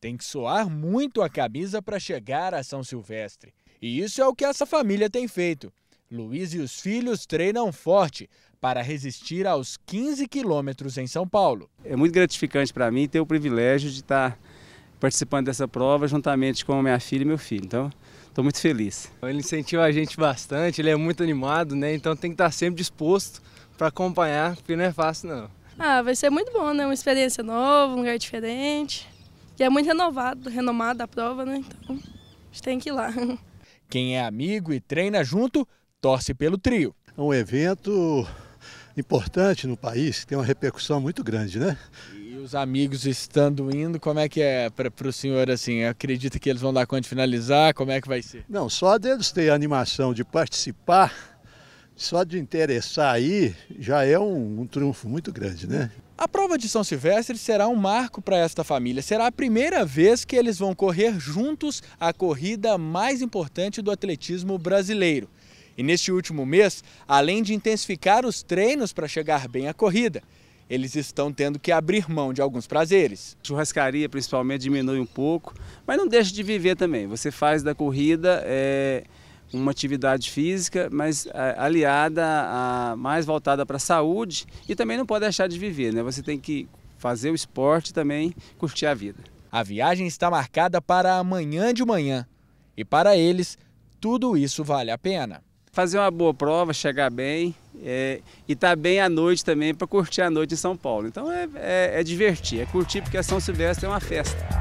Tem que soar muito a camisa para chegar a São Silvestre. E isso é o que essa família tem feito. Luiz e os filhos treinam forte para resistir aos 15 quilômetros em São Paulo. É muito gratificante para mim ter o privilégio de estar tá participando dessa prova juntamente com minha filha e meu filho. Então, estou muito feliz. Ele incentiva a gente bastante, ele é muito animado, né? Então tem que estar tá sempre disposto para acompanhar, porque não é fácil não. Ah, vai ser muito bom, né? Uma experiência nova, um lugar diferente. E é muito renovado, renomada a prova, né? Então, a gente tem que ir lá. Quem é amigo e treina junto, torce pelo trio. É um evento importante no país, tem uma repercussão muito grande, né? E os amigos estando indo, como é que é para o senhor assim? Acredita que eles vão dar conta de finalizar? Como é que vai ser? Não, só deles ter a animação de participar só de interessar aí já é um, um triunfo muito grande, né? A prova de São Silvestre será um marco para esta família. Será a primeira vez que eles vão correr juntos a corrida mais importante do atletismo brasileiro. E neste último mês, além de intensificar os treinos para chegar bem à corrida, eles estão tendo que abrir mão de alguns prazeres. Churrascaria, principalmente, diminui um pouco, mas não deixa de viver também. Você faz da corrida é, uma atividade física, mas é, aliada a mais voltada para a saúde e também não pode deixar de viver, né? Você tem que fazer o esporte também, curtir a vida. A viagem está marcada para amanhã de manhã e para eles tudo isso vale a pena. Fazer uma boa prova, chegar bem é, e estar tá bem à noite também para curtir a noite em São Paulo. Então é, é, é divertir, é curtir porque a São Silvestre é uma festa.